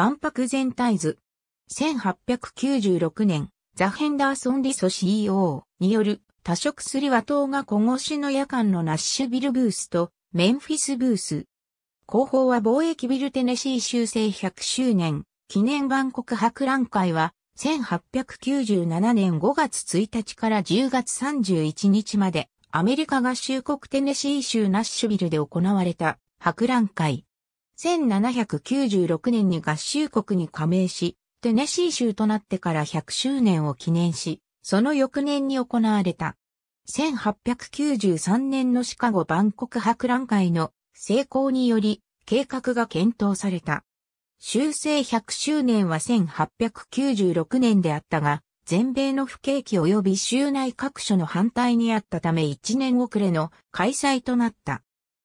万博全体図。1896年、ザ・ヘンダーソン・リソ CEO による多色すり和党が小越の夜間のナッシュビルブースとメンフィスブース。後方は貿易ビルテネシー修正100周年記念万国博覧会は1897年5月1日から10月31日までアメリカ合衆国テネシー州ナッシュビルで行われた博覧会。1796年に合衆国に加盟し、テネシー州となってから100周年を記念し、その翌年に行われた。1893年のシカゴ万国博覧会の成功により計画が検討された。修正100周年は1896年であったが、全米の不景気及び州内各所の反対にあったため1年遅れの開催となった。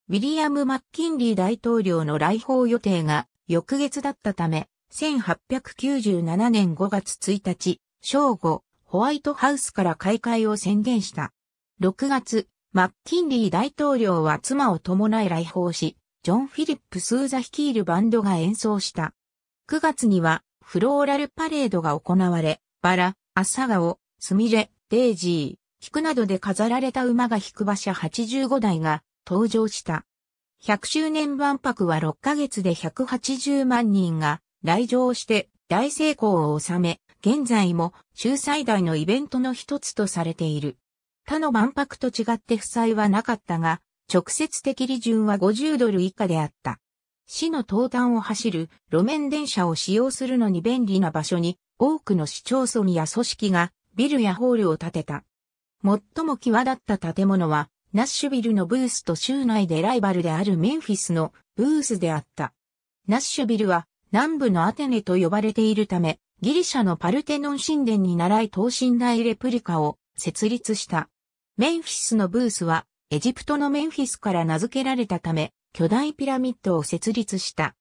ウィリアム・マッキンリー大統領の来訪予定が翌月だったため、1897年5月1日、正午、ホワイトハウスから開会を宣言した。6月、マッキンリー大統領は妻を伴い来訪し、ジョン・フィリップ・スーザ率いるバンドが演奏した。9月には、フローラルパレードが行われ、バラ、アサガオ、スミレ、デイジー、菊などで飾られた馬が引く馬車85台が登場した。100周年万博は6ヶ月で180万人が来場して大成功を収め、現在も中最大のイベントの一つとされている。他の万博と違って負債はなかったが、直接的利潤は50ドル以下であった。市の東端を走る路面電車を使用するのに便利な場所に多くの市町村や組織がビルやホールを建てた。最も際立った建物はナッシュビルのブースと州内でライバルであるメンフィスのブースであった。ナッシュビルは南部のアテネと呼ばれているため、ギリシャのパルテノン神殿に習い等身大レプリカを設立した。メンフィスのブースはエジプトのメンフィスから名付けられたため、巨大ピラミッドを設立した。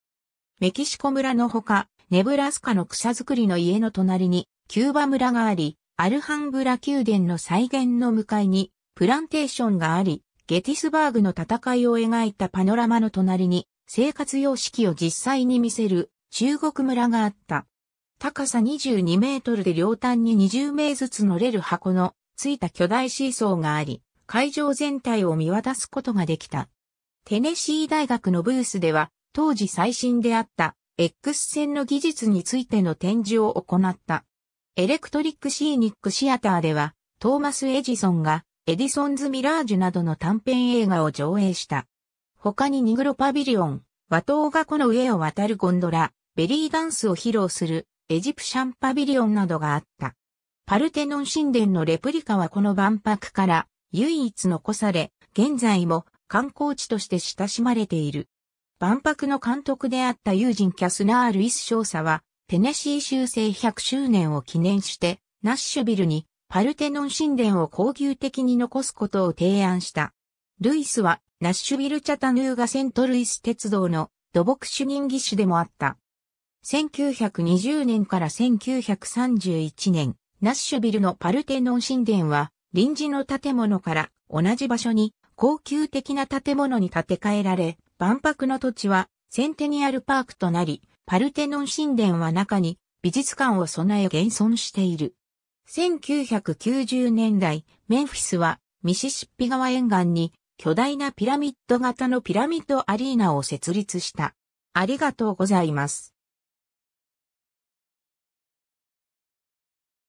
メキシコ村のほか、ネブラスカの草作りの家の隣にキューバ村があり、アルハンブラ宮殿の再現の向かいにプランテーションがあり、ゲティスバーグの戦いを描いたパノラマの隣に生活様式を実際に見せる中国村があった。高さ22メートルで両端に20名ずつ乗れる箱のついた巨大シーソーがあり、会場全体を見渡すことができた。テネシー大学のブースでは当時最新であった X 線の技術についての展示を行った。エレクトリックシーニックシアターではトーマス・エジソンがエディソンズ・ミラージュなどの短編映画を上映した。他にニグロパビリオン、和島がこの上を渡るゴンドラ、ベリーダンスを披露するエジプシャンパビリオンなどがあった。パルテノン神殿のレプリカはこの万博から唯一残され、現在も観光地として親しまれている。万博の監督であった友人キャスナー・ルイス少佐は、テネシー州正100周年を記念して、ナッシュビルにパルテノン神殿を恒久的に残すことを提案した。ルイスは、ナッシュビル・チャタヌーガ・セント・ルイス鉄道の土木主任技師でもあった。1920年から1931年、ナッシュビルのパルテノン神殿は、臨時の建物から同じ場所に高級的な建物に建て替えられ、万博の土地はセンテニアルパークとなり、パルテノン神殿は中に美術館を備え現存している。1990年代、メンフィスはミシシッピ川沿岸に巨大なピラミッド型のピラミッドアリーナを設立した。ありがとうございます。